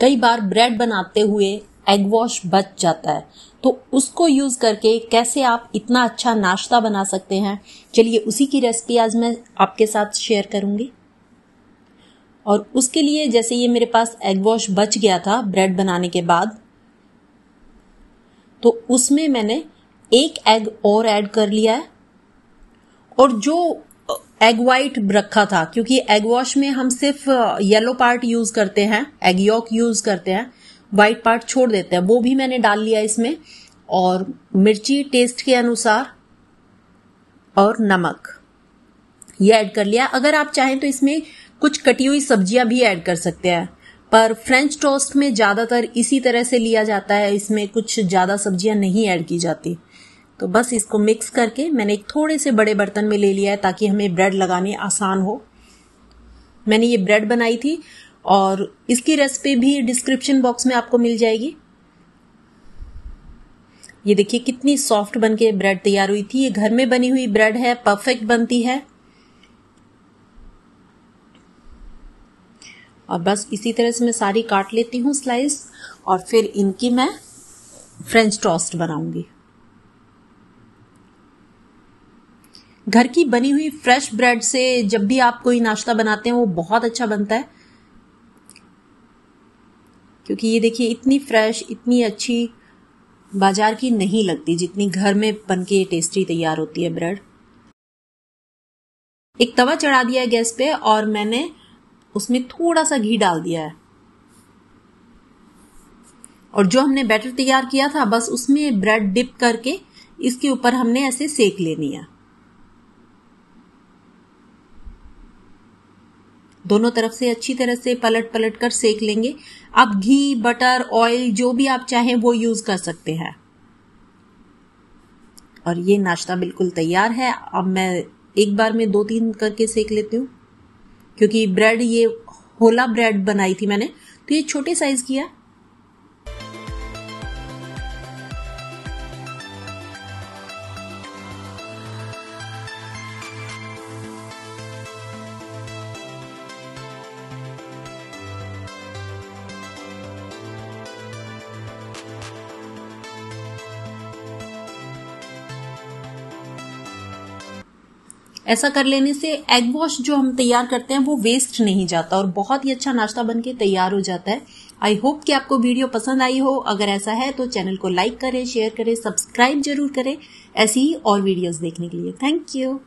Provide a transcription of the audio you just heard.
कई बार ब्रेड बनाते हुए एग वॉश बच जाता है तो उसको यूज़ करके कैसे आप इतना अच्छा नाश्ता बना सकते हैं चलिए उसी की रेसिपी आज मैं आपके साथ शेयर करूंगी और उसके लिए जैसे ये मेरे पास एग वॉश बच गया था ब्रेड बनाने के बाद तो उसमें मैंने एक एग और ऐड कर लिया है और जो एग वाइट रखा था क्योंकि एग वॉश में हम सिर्फ येलो पार्ट यूज करते हैं एग योक यूज करते हैं वाइट पार्ट छोड़ देते हैं वो भी मैंने डाल लिया इसमें और मिर्ची टेस्ट के अनुसार और नमक ये ऐड कर लिया अगर आप चाहें तो इसमें कुछ कटी हुई सब्जियां भी ऐड कर सकते हैं पर फ्रेंच टोस्ट में ज्यादातर इसी तरह से लिया जाता है इसमें कुछ ज्यादा सब्जियां नहीं ऐड की जाती तो बस इसको मिक्स करके मैंने एक थोड़े से बड़े बर्तन में ले लिया है ताकि हमें ब्रेड लगाने आसान हो मैंने ये ब्रेड बनाई थी और इसकी रेसिपी भी डिस्क्रिप्शन बॉक्स में आपको मिल जाएगी ये देखिए कितनी सॉफ्ट बन के ब्रेड तैयार हुई थी ये घर में बनी हुई ब्रेड है परफेक्ट बनती है और बस इसी तरह से मैं सारी काट लेती हूँ स्लाइस और फिर इनकी मैं फ्रेंच टोस्ट बनाऊंगी घर की बनी हुई फ्रेश ब्रेड से जब भी आप कोई नाश्ता बनाते हैं वो बहुत अच्छा बनता है क्योंकि ये देखिए इतनी फ्रेश इतनी अच्छी बाजार की नहीं लगती जितनी घर में बन के टेस्टी तैयार होती है ब्रेड एक तवा चढ़ा दिया है गैस पे और मैंने उसमें थोड़ा सा घी डाल दिया है और जो हमने बैटर तैयार किया था बस उसमें ब्रेड डिप करके इसके ऊपर हमने ऐसे सेक लेनी है दोनों तरफ से अच्छी तरह से पलट पलट कर सेक लेंगे आप घी बटर ऑयल जो भी आप चाहें वो यूज़ कर सकते हैं और ये नाश्ता बिल्कुल तैयार है अब मैं एक बार में दो तीन करके सेक लेती हूँ क्योंकि ब्रेड ये होला ब्रेड बनाई थी मैंने तो ये छोटे साइज़ की है ऐसा कर लेने से एग वॉश जो हम तैयार करते हैं वो वेस्ट नहीं जाता और बहुत ही अच्छा नाश्ता बन के तैयार हो जाता है आई होप कि आपको वीडियो पसंद आई हो अगर ऐसा है तो चैनल को लाइक करें शेयर करें सब्सक्राइब जरूर करें ऐसी ही और वीडियोस देखने के लिए थैंक यू